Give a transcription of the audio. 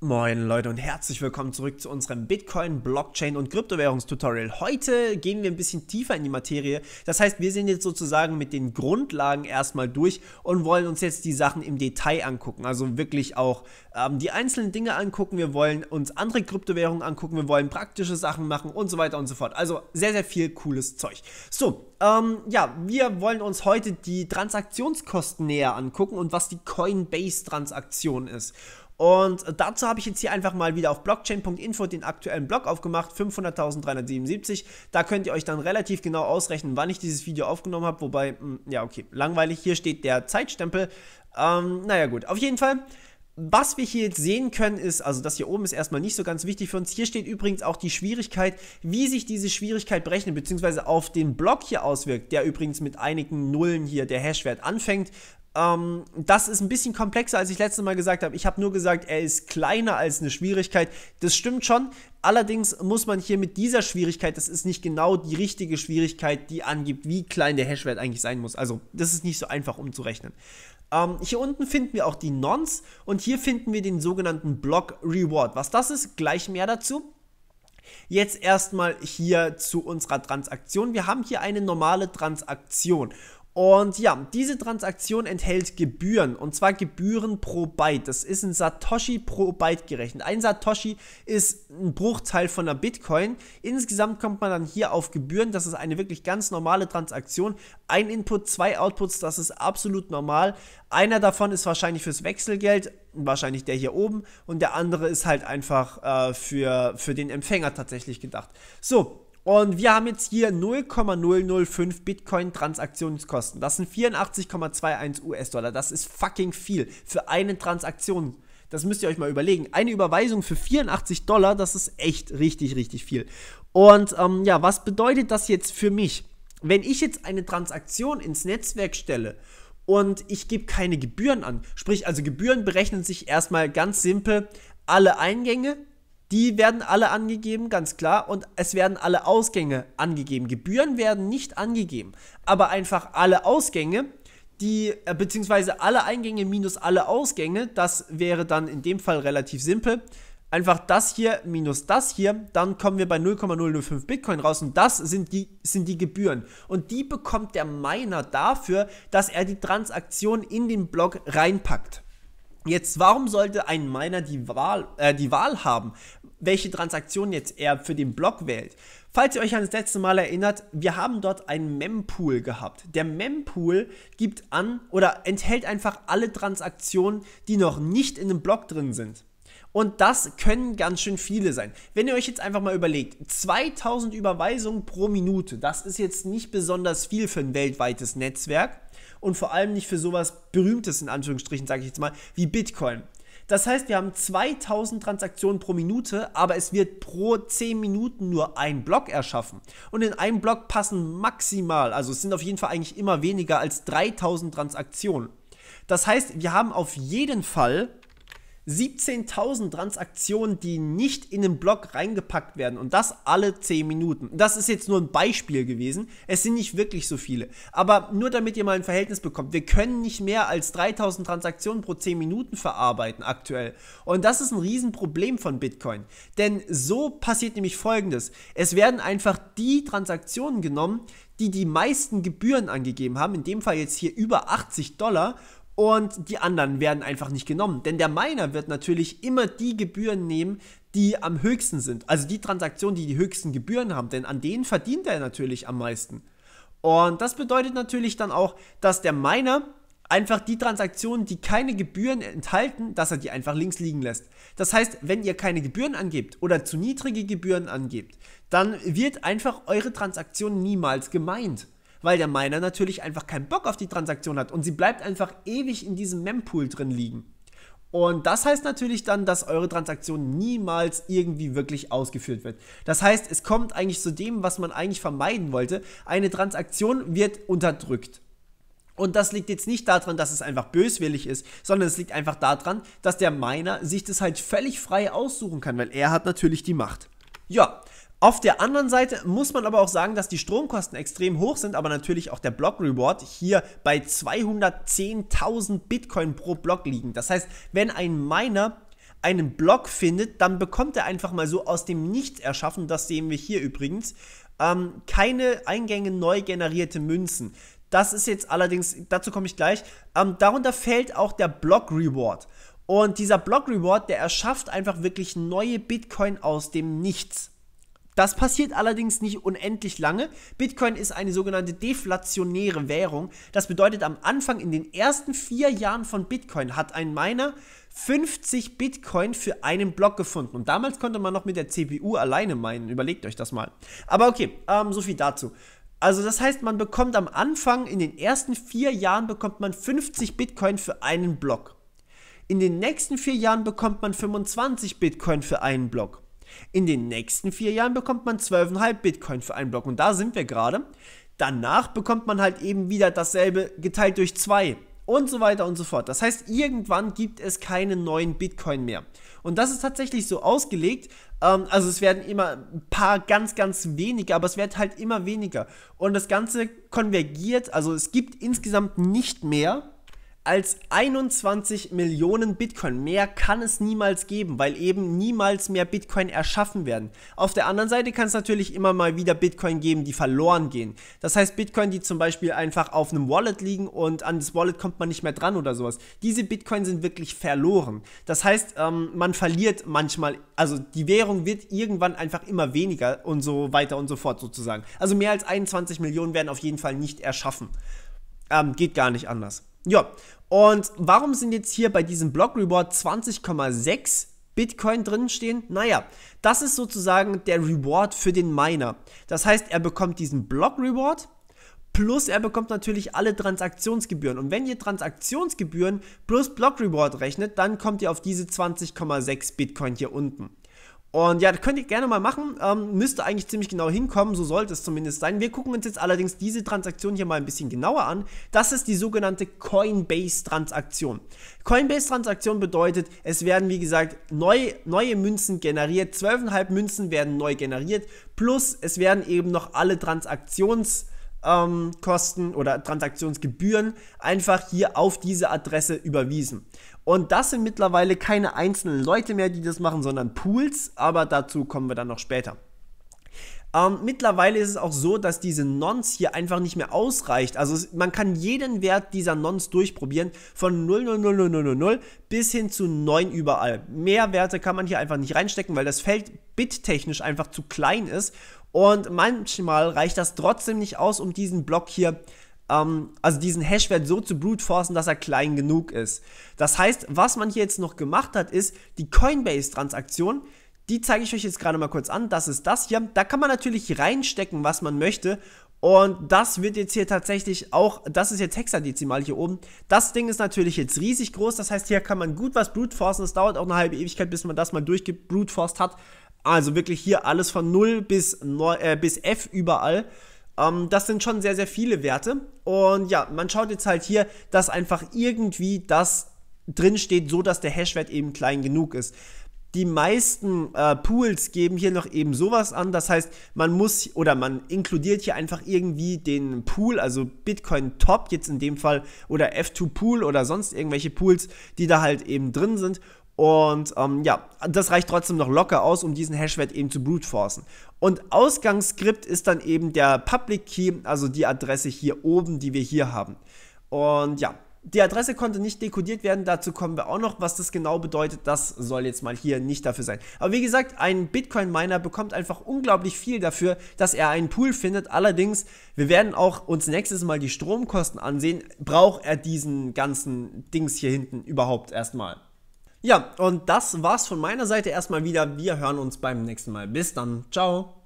Moin Leute und herzlich willkommen zurück zu unserem Bitcoin, Blockchain und Kryptowährungstutorial. Heute gehen wir ein bisschen tiefer in die Materie. Das heißt, wir sind jetzt sozusagen mit den Grundlagen erstmal durch und wollen uns jetzt die Sachen im Detail angucken. Also wirklich auch ähm, die einzelnen Dinge angucken. Wir wollen uns andere Kryptowährungen angucken. Wir wollen praktische Sachen machen und so weiter und so fort. Also sehr, sehr viel cooles Zeug. So, ähm, ja, wir wollen uns heute die Transaktionskosten näher angucken und was die Coinbase-Transaktion ist. Und dazu habe ich jetzt hier einfach mal wieder auf blockchain.info den aktuellen Blog aufgemacht, 500.377. Da könnt ihr euch dann relativ genau ausrechnen, wann ich dieses Video aufgenommen habe. Wobei, mh, hm, ja, okay, langweilig, hier steht der Zeitstempel. Ähm, naja, gut, auf jeden Fall. Was wir hier jetzt sehen können, ist, also das hier oben ist erstmal nicht so ganz wichtig für uns. Hier steht übrigens auch die Schwierigkeit, wie sich diese Schwierigkeit berechnet, beziehungsweise auf den Block hier auswirkt, der übrigens mit einigen Nullen hier der Hashwert anfängt. Ähm, das ist ein bisschen komplexer, als ich letztes Mal gesagt habe. Ich habe nur gesagt, er ist kleiner als eine Schwierigkeit. Das stimmt schon. Allerdings muss man hier mit dieser Schwierigkeit, das ist nicht genau die richtige Schwierigkeit, die angibt, wie klein der Hashwert eigentlich sein muss. Also, das ist nicht so einfach umzurechnen. Ähm, hier unten finden wir auch die Nonce und hier finden wir den sogenannten Block Reward. Was das ist, gleich mehr dazu. Jetzt erstmal hier zu unserer Transaktion. Wir haben hier eine normale Transaktion und ja, diese Transaktion enthält Gebühren und zwar Gebühren pro Byte. Das ist ein Satoshi pro Byte gerechnet. Ein Satoshi ist ein Bruchteil von einer Bitcoin. Insgesamt kommt man dann hier auf Gebühren. Das ist eine wirklich ganz normale Transaktion. Ein Input, zwei Outputs, das ist absolut normal. Einer davon ist wahrscheinlich fürs Wechselgeld, wahrscheinlich der hier oben, und der andere ist halt einfach äh, für, für den Empfänger tatsächlich gedacht. So, und wir haben jetzt hier 0,005 Bitcoin Transaktionskosten. Das sind 84,21 US-Dollar. Das ist fucking viel für eine Transaktion. Das müsst ihr euch mal überlegen. Eine Überweisung für 84 Dollar, das ist echt richtig, richtig viel. Und ähm, ja, was bedeutet das jetzt für mich? Wenn ich jetzt eine Transaktion ins Netzwerk stelle und ich gebe keine Gebühren an, sprich also Gebühren berechnen sich erstmal ganz simpel alle Eingänge die werden alle angegeben, ganz klar. Und es werden alle Ausgänge angegeben. Gebühren werden nicht angegeben. Aber einfach alle Ausgänge, die, äh, beziehungsweise alle Eingänge minus alle Ausgänge, das wäre dann in dem Fall relativ simpel. Einfach das hier minus das hier, dann kommen wir bei 0,005 Bitcoin raus und das sind die, sind die Gebühren. Und die bekommt der Miner dafür, dass er die Transaktion in den Block reinpackt. Jetzt, warum sollte ein Miner die Wahl, äh, die Wahl haben? welche Transaktion jetzt er für den Block wählt. Falls ihr euch an das letzte Mal erinnert, wir haben dort einen Mempool gehabt. Der Mempool gibt an oder enthält einfach alle Transaktionen, die noch nicht in dem Block drin sind. Und das können ganz schön viele sein. Wenn ihr euch jetzt einfach mal überlegt, 2000 Überweisungen pro Minute, das ist jetzt nicht besonders viel für ein weltweites Netzwerk und vor allem nicht für sowas Berühmtes in Anführungsstrichen, sage ich jetzt mal, wie Bitcoin. Das heißt, wir haben 2000 Transaktionen pro Minute, aber es wird pro 10 Minuten nur ein Block erschaffen. Und in einem Block passen maximal, also es sind auf jeden Fall eigentlich immer weniger als 3000 Transaktionen. Das heißt, wir haben auf jeden Fall 17.000 Transaktionen, die nicht in den Block reingepackt werden und das alle 10 Minuten. Das ist jetzt nur ein Beispiel gewesen. Es sind nicht wirklich so viele. Aber nur damit ihr mal ein Verhältnis bekommt. Wir können nicht mehr als 3.000 Transaktionen pro 10 Minuten verarbeiten aktuell. Und das ist ein Riesenproblem von Bitcoin. Denn so passiert nämlich Folgendes. Es werden einfach die Transaktionen genommen, die die meisten Gebühren angegeben haben, in dem Fall jetzt hier über 80 Dollar und die anderen werden einfach nicht genommen. Denn der Miner wird natürlich immer die Gebühren nehmen, die am höchsten sind. Also die Transaktionen, die die höchsten Gebühren haben, denn an denen verdient er natürlich am meisten. Und das bedeutet natürlich dann auch, dass der Miner einfach die Transaktionen, die keine Gebühren enthalten, dass er die einfach links liegen lässt. Das heißt, wenn ihr keine Gebühren angebt oder zu niedrige Gebühren angebt, dann wird einfach eure Transaktion niemals gemeint weil der Miner natürlich einfach keinen Bock auf die Transaktion hat und sie bleibt einfach ewig in diesem Mempool drin liegen. Und das heißt natürlich dann, dass eure Transaktion niemals irgendwie wirklich ausgeführt wird. Das heißt, es kommt eigentlich zu dem, was man eigentlich vermeiden wollte. Eine Transaktion wird unterdrückt. Und das liegt jetzt nicht daran, dass es einfach böswillig ist, sondern es liegt einfach daran, dass der Miner sich das halt völlig frei aussuchen kann, weil er hat natürlich die Macht. Ja, auf der anderen Seite muss man aber auch sagen, dass die Stromkosten extrem hoch sind, aber natürlich auch der Block Reward hier bei 210.000 Bitcoin pro Block liegen. Das heißt, wenn ein Miner einen Block findet, dann bekommt er einfach mal so aus dem Nichts erschaffen, das sehen wir hier übrigens, ähm, keine Eingänge neu generierte Münzen. Das ist jetzt allerdings, dazu komme ich gleich, ähm, darunter fällt auch der Block Reward. Und dieser Block Reward, der erschafft einfach wirklich neue Bitcoin aus dem Nichts. Das passiert allerdings nicht unendlich lange. Bitcoin ist eine sogenannte deflationäre Währung. Das bedeutet, am Anfang in den ersten vier Jahren von Bitcoin hat ein Miner 50 Bitcoin für einen Block gefunden. Und damals konnte man noch mit der CPU alleine meinen. Überlegt euch das mal. Aber okay, ähm, so viel dazu. Also das heißt, man bekommt am Anfang, in den ersten vier Jahren bekommt man 50 Bitcoin für einen Block. In den nächsten vier Jahren bekommt man 25 Bitcoin für einen Block. In den nächsten vier Jahren bekommt man 12,5 Bitcoin für einen Block und da sind wir gerade. Danach bekommt man halt eben wieder dasselbe geteilt durch zwei und so weiter und so fort. Das heißt, irgendwann gibt es keine neuen Bitcoin mehr. Und das ist tatsächlich so ausgelegt. Ähm, also es werden immer ein paar ganz, ganz wenige, aber es wird halt immer weniger. Und das Ganze konvergiert, also es gibt insgesamt nicht mehr als 21 Millionen Bitcoin. Mehr kann es niemals geben, weil eben niemals mehr Bitcoin erschaffen werden. Auf der anderen Seite kann es natürlich immer mal wieder Bitcoin geben, die verloren gehen. Das heißt, Bitcoin, die zum Beispiel einfach auf einem Wallet liegen und an das Wallet kommt man nicht mehr dran oder sowas. Diese Bitcoin sind wirklich verloren. Das heißt, ähm, man verliert manchmal, also die Währung wird irgendwann einfach immer weniger und so weiter und so fort sozusagen. Also mehr als 21 Millionen werden auf jeden Fall nicht erschaffen. Ähm, geht gar nicht anders. Ja, und warum sind jetzt hier bei diesem Block Reward 20,6 Bitcoin drin stehen? Naja, das ist sozusagen der Reward für den Miner. Das heißt, er bekommt diesen Block Reward plus er bekommt natürlich alle Transaktionsgebühren. Und wenn ihr Transaktionsgebühren plus Block Reward rechnet, dann kommt ihr auf diese 20,6 Bitcoin hier unten. Und ja, das könnt ihr gerne mal machen. Ähm, müsste eigentlich ziemlich genau hinkommen, so sollte es zumindest sein. Wir gucken uns jetzt allerdings diese Transaktion hier mal ein bisschen genauer an. Das ist die sogenannte Coinbase-Transaktion. Coinbase-Transaktion bedeutet, es werden, wie gesagt, neu, neue Münzen generiert. 12,5 Münzen werden neu generiert. Plus, es werden eben noch alle Transaktions- ähm, Kosten oder Transaktionsgebühren einfach hier auf diese Adresse überwiesen. Und das sind mittlerweile keine einzelnen Leute mehr, die das machen, sondern Pools, aber dazu kommen wir dann noch später. Ähm, mittlerweile ist es auch so, dass diese Nonce hier einfach nicht mehr ausreicht. Also man kann jeden Wert dieser Nonce durchprobieren, von 0, 0, 0, 0, 0, 0 bis hin zu 9 überall. Mehr Werte kann man hier einfach nicht reinstecken, weil das Feld bittechnisch einfach zu klein ist. Und manchmal reicht das trotzdem nicht aus, um diesen Block hier ähm, also diesen Hashwert so zu bruteforcen, dass er klein genug ist. Das heißt, was man hier jetzt noch gemacht hat, ist die Coinbase-Transaktion, die zeige ich euch jetzt gerade mal kurz an. Das ist das hier. Da kann man natürlich reinstecken, was man möchte. Und das wird jetzt hier tatsächlich auch, das ist jetzt hexadezimal hier oben. Das Ding ist natürlich jetzt riesig groß. Das heißt, hier kann man gut was bruteforcen. Es dauert auch eine halbe Ewigkeit, bis man das mal durchgebrute hat. Also wirklich hier alles von 0 bis, 9, äh, bis F überall. Ähm, das sind schon sehr, sehr viele Werte. Und ja, man schaut jetzt halt hier, dass einfach irgendwie das drinsteht, so dass der Hashwert eben klein genug ist. Die meisten äh, Pools geben hier noch eben sowas an. Das heißt, man muss oder man inkludiert hier einfach irgendwie den Pool, also Bitcoin Top jetzt in dem Fall oder F2 Pool oder sonst irgendwelche Pools, die da halt eben drin sind. Und ähm, ja, das reicht trotzdem noch locker aus, um diesen Hashwert eben zu bruteforcen. Und Ausgangsskript ist dann eben der Public Key, also die Adresse hier oben, die wir hier haben. Und ja, die Adresse konnte nicht dekodiert werden, dazu kommen wir auch noch. Was das genau bedeutet, das soll jetzt mal hier nicht dafür sein. Aber wie gesagt, ein Bitcoin-Miner bekommt einfach unglaublich viel dafür, dass er einen Pool findet. Allerdings, wir werden auch uns nächstes Mal die Stromkosten ansehen. Braucht er diesen ganzen Dings hier hinten überhaupt erstmal? Ja, und das war's von meiner Seite erstmal wieder. Wir hören uns beim nächsten Mal. Bis dann. Ciao.